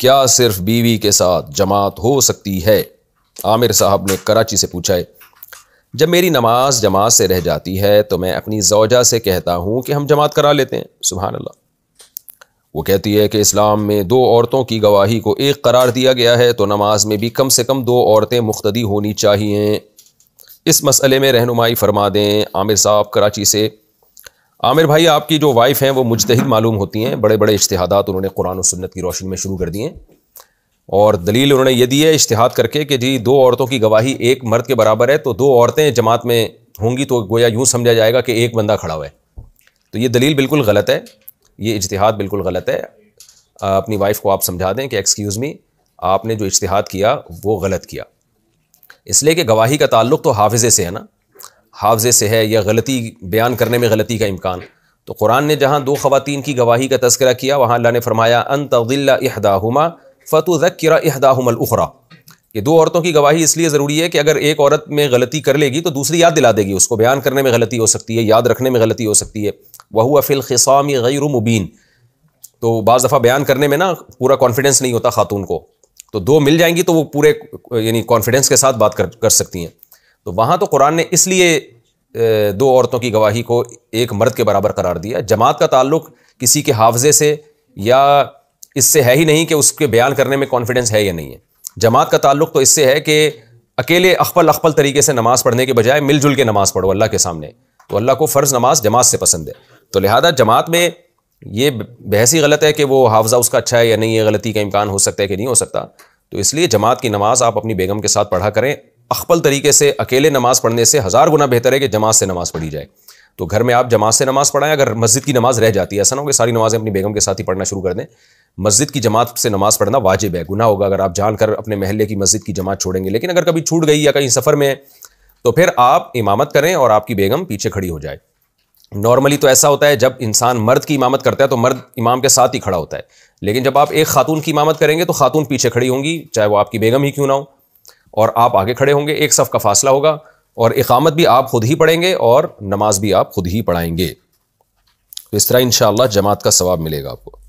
क्या सिर्फ बीवी के साथ जमात हो सकती है आमिर साहब ने कराची से पूछा है जब मेरी नमाज जमात से रह जाती है तो मैं अपनी जौजा से कहता हूँ कि हम जमात करा लेते हैं सुबहान अल्लाह वो कहती है कि इस्लाम में दो औरतों की गवाही को एक करार दिया गया है तो नमाज में भी कम से कम दो औरतें मुख्तदी होनी चाहिए इस मसले में रहनुमाई फरमा दें आमिर साहब कराची से आमिर भाई आपकी जो वाइफ हैं वो मुजतहिद मालूम होती हैं बड़े बड़े इश्तहादात उन्होंने कुरान और सुन्नत की रोशनी में शुरू कर दिए और दलील उन्होंने ये दी है इश्तहाद करके कि जी दो औरतों की गवाही एक मर्द के बराबर है तो दो औरतें जमात में होंगी तो गोया यूँ समझा जाएगा कि एक बंदा खड़ा हुआ है तो ये दलील बिल्कुल गलत है ये इजतहाद बिल्कुल गलत है अपनी वाइफ को आप समझा दें कि एक्सक्यूज़ मी आपने जो इजतहाद किया वो गलत किया इसलिए कि गवाही का ताल्लुक तो हाफिज़े से है ना हाफजे से है या गलती बयान करने में गलती का इम्कान तो कुरान ने जहाँ दो ख़वान की गवाही का तस्करा किया वहाँ अल्लाह ने फरमाया अन तगिल्ला अहदाहुमा फ़तुज़क्र अहदाहुमलखरा ये दो औरतों की गवाही इसलिए ज़रूरी है कि अगर एक औरत में गलती कर लेगी तो दूसरी याद दिला देगी उसको बयान करने में गलती हो सकती है याद रखने में गलती हो सकती है वह अफिल खिसाम गैर मुबीन तो बज़ दफ़ा बयान करने में ना पूरा कॉन्फिडेंस नहीं होता खातून को तो दो मिल जाएंगी तो वो पूरे यानी कॉन्फिडेंस के साथ बात कर कर सकती हैं तो वहाँ तो कुरान ने इसलिए दो औरतों की गवाही को एक मर्द के बराबर करार दिया जमात का ताल्लुक किसी के हाफजे से या इससे है ही नहीं कि उसके बयान करने में कॉन्फिडेंस है या नहीं है जमात का ताल्लुक तो इससे है कि अकेले अखपल अखपल तरीके से नमाज़ पढ़ने के बजाय मिलजुल के नमाज़ पढ़ो अल्लाह के सामने तो अल्लाह को फ़र्ज़ नमाज जमात से पसंद है तो लिहाजा जमात में ये बहस ही गलत है कि वो हाफजा उसका अच्छा है या नहीं है गलती का इम्कान हो सकता है कि नहीं हो सकता तो इसलिए जमात की नमाज़ आप अपनी बेगम के साथ पढ़ा करें अकबल तरीके से अकेले नमाज़ पढ़ने से हज़ार गुना बेहतर है कि जमात से नमाज़ पढ़ी जाए तो घर में आप जमात से नमाज़ पढ़ाएं अगर मस्जिद की नमाज़ रह जाती है ऐसा ना हो कि सारी नमाज़ें अपनी बेगम के साथ ही पढ़ना शुरू कर दें मस्जिद की जमात से नमाज़ पढ़ना वाजिब है गुना होगा अगर आप जानकर अपने महल्ले की मस्जिद की जमात छोड़ेंगे लेकिन अगर कभी छूट गई या कहीं सफ़र में तो फिर आप इमामत करें और आपकी बेगम पीछे खड़ी हो जाए नॉर्मली तो ऐसा होता है जब इंसान मर्द की इमामत करता है तो मर्द इमाम के साथ ही खड़ा होता है लेकिन जब आप एक खातून की इमामत करेंगे तो खातून पीछे खड़ी होंगी चाहे वो आपकी बेगम ही क्यों ना हो और आप आगे खड़े होंगे एक सफ़ का फासला होगा और इकामत भी आप खुद ही पढ़ेंगे और नमाज भी आप खुद ही पढ़ाएंगे इस तरह इन जमात का सवाब मिलेगा आपको